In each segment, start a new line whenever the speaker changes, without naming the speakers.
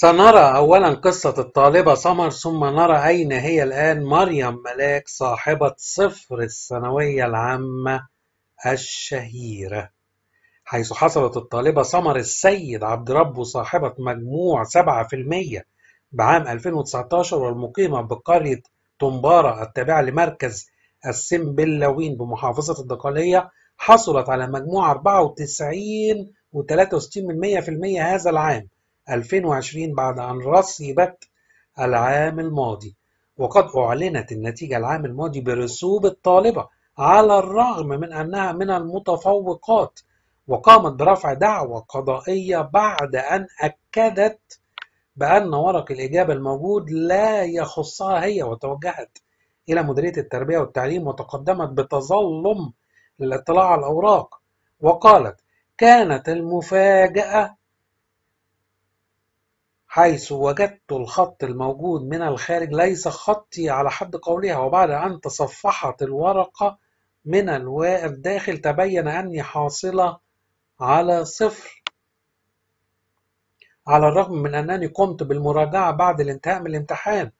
سنرى أولا قصة الطالبة سمر ثم نرى أين هي الآن مريم ملاك صاحبة صفر الثانوية العامة الشهيرة حيث حصلت الطالبة سمر السيد عبد ربه صاحبة مجموع 7% بعام 2019 والمقيمة بقرية تنبارة التابعة لمركز السمبلوين بمحافظة الدقالية حصلت على مجموع 94.63% هذا العام 2020 بعد أن رصبت العام الماضي وقد أعلنت النتيجة العام الماضي برسوب الطالبة على الرغم من أنها من المتفوقات وقامت برفع دعوة قضائية بعد أن أكدت بأن ورق الإجابة الموجود لا يخصها هي وتوجهت إلى مديرية التربية والتعليم وتقدمت بتظلم للاطلاع على الأوراق وقالت كانت المفاجأة حيث وجدت الخط الموجود من الخارج ليس خطي على حد قولها وبعد أن تصفحت الورقة من الداخل تبين أني حاصلة على صفر على الرغم من أنني قمت بالمراجعة بعد الانتهاء من الامتحان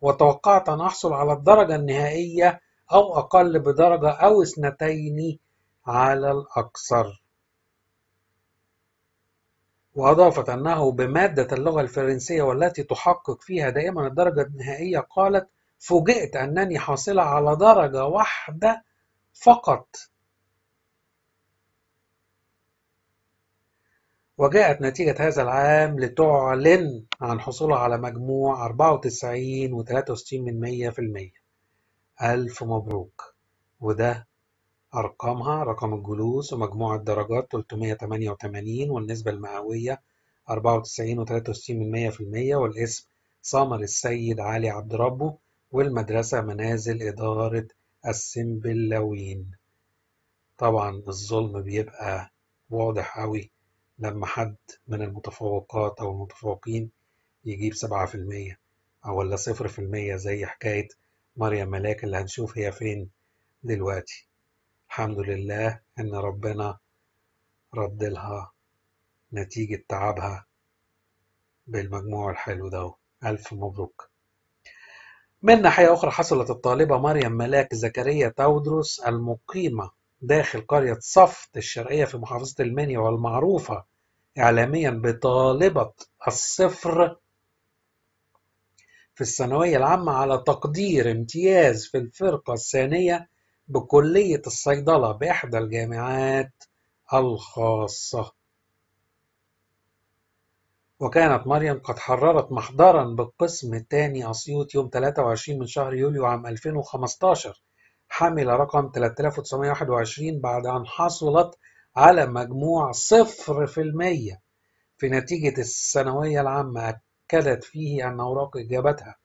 وتوقعت أن أحصل على الدرجة النهائية أو أقل بدرجة أو اثنتين على الأكثر وأضافت أنه بمادة اللغة الفرنسية والتي تحقق فيها دائما الدرجة النهائية قالت فوجئت أنني حاصلة على درجة واحدة فقط وجاءت نتيجة هذا العام لتعلن عن حصولها على مجموع 94.63% ألف مبروك وده أرقامها رقم الجلوس ومجموع الدرجات 388 والنسبة المئوية 94.63% من في المية والاسم صامر السيد علي عبد ربه والمدرسة منازل إدارة السنبلاوين طبعا الظلم بيبقى واضح أوي لما حد من المتفوقات أو المتفوقين يجيب سبعة في المية أو ولا صفر في المية زي حكاية مريم ملاك اللي هنشوف هي فين دلوقتي الحمد لله إن ربنا رد لها نتيجة تعبها بالمجموع الحلو ده ألف مبروك من ناحية أخرى حصلت الطالبة مريم ملاك زكريا تودروس المقيمة داخل قرية صفت الشرقية في محافظة المنيا والمعروفة إعلاميا بطالبة الصفر في الثانوية العامة على تقدير امتياز في الفرقة الثانية بكلية الصيدلة بإحدى الجامعات الخاصة وكانت مريم قد حررت محضرا بالقسم الثاني أسيوط يوم 23 من شهر يوليو عام 2015 حمل رقم 3921 بعد أن حصلت على مجموع صفر في المية في نتيجة الثانوية العامة أكدت فيه أن أوراق إجابتها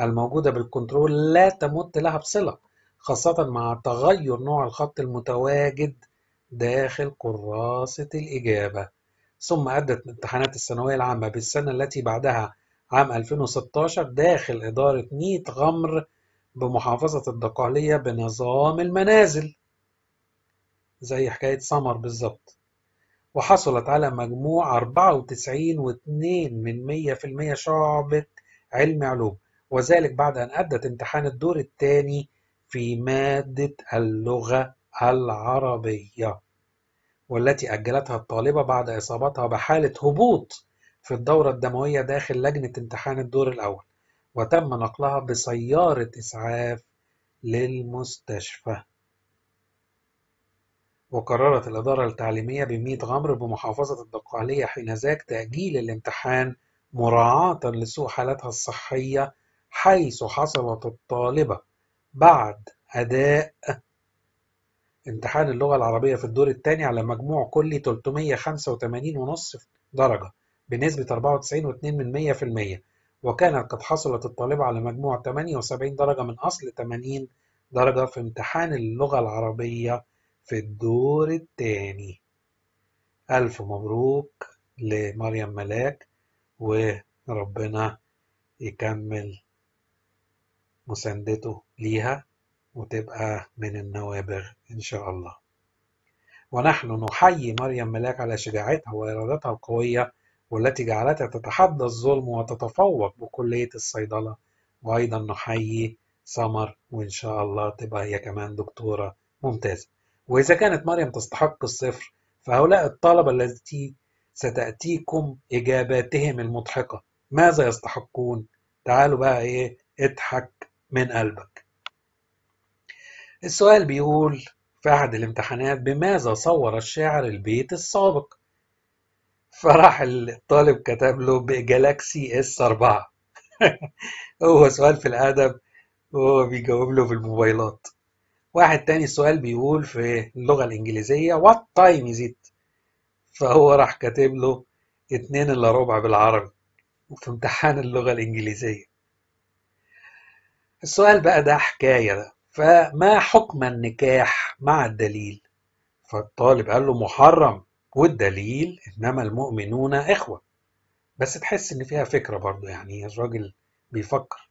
الموجودة بالكنترول لا تمت لها بصلة خاصة مع تغير نوع الخط المتواجد داخل كراسة الإجابة ثم أدت امتحانات الثانوية العامة بالسنة التي بعدها عام 2016 داخل إدارة ميت غمر بمحافظة الدقهلية بنظام المنازل زي حكاية سمر بالظبط وحصلت على مجموع 94.2 من 100% شعبة علم علوم وذلك بعد أن أدت امتحان الدور الثاني في مادة اللغة العربية والتي أجلتها الطالبة بعد إصابتها بحالة هبوط في الدورة الدموية داخل لجنة امتحان الدور الأول وتم نقلها بسيارة إسعاف للمستشفى وقررت الإدارة التعليمية بميت غمر بمحافظة الدقهلية حين ذاك تأجيل الامتحان مراعاة لسوء حالتها الصحية حيث حصلت الطالبة بعد أداء امتحان اللغة العربية في الدور الثاني على مجموع كلي 385.5 درجة بنسبة 94.2% وكانت قد حصلت الطالبة على مجموع 78 درجة من أصل 80 درجة في امتحان اللغة العربية في الدور الثاني ألف مبروك لمريم ملاك وربنا يكمل مساندته ليها وتبقى من النوابغ إن شاء الله ونحن نحيي مريم ملاك على شجاعتها وإرادتها القوية والتي جعلتها تتحدى الظلم وتتفوق بكلية الصيدلة وأيضا نحيي سمر وإن شاء الله تبقى هي كمان دكتورة ممتازة وإذا كانت مريم تستحق الصفر فهؤلاء الطلبة التي ستأتيكم إجاباتهم المضحكة ماذا يستحقون؟ تعالوا بقى إيه اضحك من قلبك السؤال بيقول في أحد الامتحانات بماذا صور الشاعر البيت السابق فراح الطالب كتب له بجالاكسي اس 4 هو سؤال في الادب وهو بيجاوب له في الموبايلات واحد تاني سؤال بيقول في اللغة الإنجليزية وات تايم is it فهو راح كاتب له اتنين إلا ربع بالعربي وفي امتحان اللغة الإنجليزية السؤال بقى ده حكاية ده فما حكم النكاح مع الدليل فالطالب قال له محرم والدليل إنما المؤمنون إخوة بس تحس إن فيها فكرة برضو يعني الراجل بيفكر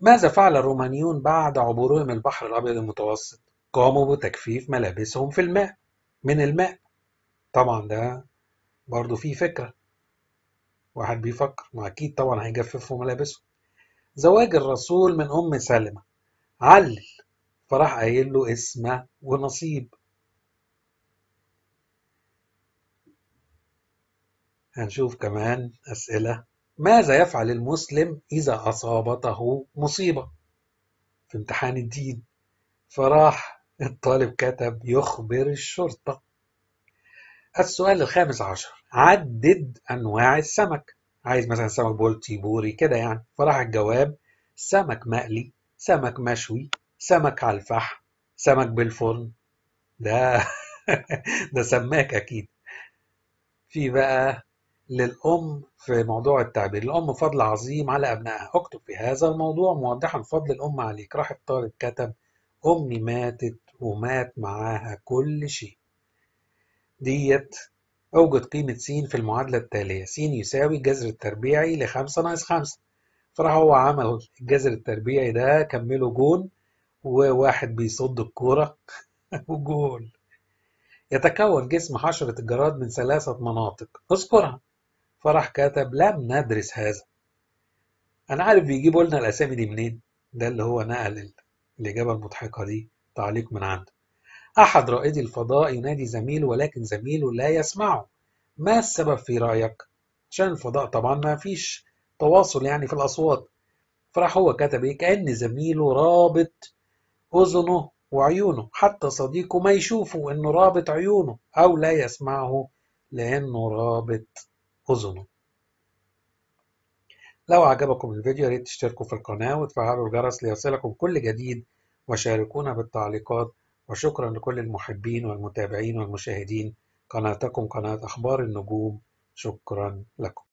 ماذا فعل الرومانيون بعد عبورهم البحر الأبيض المتوسط قاموا بتجفيف ملابسهم في الماء من الماء طبعا ده برضو فيه فكرة واحد بيفكر ما أكيد طبعا هيجففوا ملابسهم زواج الرسول من أم سلمة علل فراح قايل له اسمه ونصيب هنشوف كمان أسئلة ماذا يفعل المسلم إذا أصابته مصيبة في امتحان الدين فراح الطالب كتب يخبر الشرطة السؤال الخامس عشر عدد أنواع السمك عايز مثلا سمك بولتي بوري كده يعني فراح الجواب سمك مقلي سمك مشوي سمك على الفحم سمك بالفرن ده ده سماك اكيد في بقى للأم في موضوع التعبير الأم فضل عظيم على أبنائها اكتب في هذا الموضوع موضحا فضل الأم عليك راح الطالب كتب أمي ماتت ومات معاها كل شيء ديت أوجد قيمة س في المعادلة التالية س يساوي الجذر التربيعي لخمسة ناقص خمسة فراح هو عمل الجذر التربيعي ده كمله جون وواحد بيصد الكورة وجول يتكون جسم حشرة الجراد من ثلاثة مناطق اذكرها فراح كتب لم ندرس هذا أنا عارف بيجيبوا لنا الأسامي دي منين ده اللي هو نقل الإجابة المضحكة دي تعليق من عنده أحد رائدي الفضاء ينادي زميله ولكن زميله لا يسمعه ما السبب في رأيك؟ عشان الفضاء طبعا ما فيش تواصل يعني في الأصوات فراح هو كتب إيه كأن زميله رابط أذنه وعيونه حتى صديقه ما يشوفه إنه رابط عيونه أو لا يسمعه لأنه رابط أذنه لو عجبكم الفيديو يا ريت تشتركوا في القناة وتفعلوا الجرس ليصلكم كل جديد وشاركونا بالتعليقات وشكرا لكل المحبين والمتابعين والمشاهدين قناتكم قناة أخبار النجوم شكرا لكم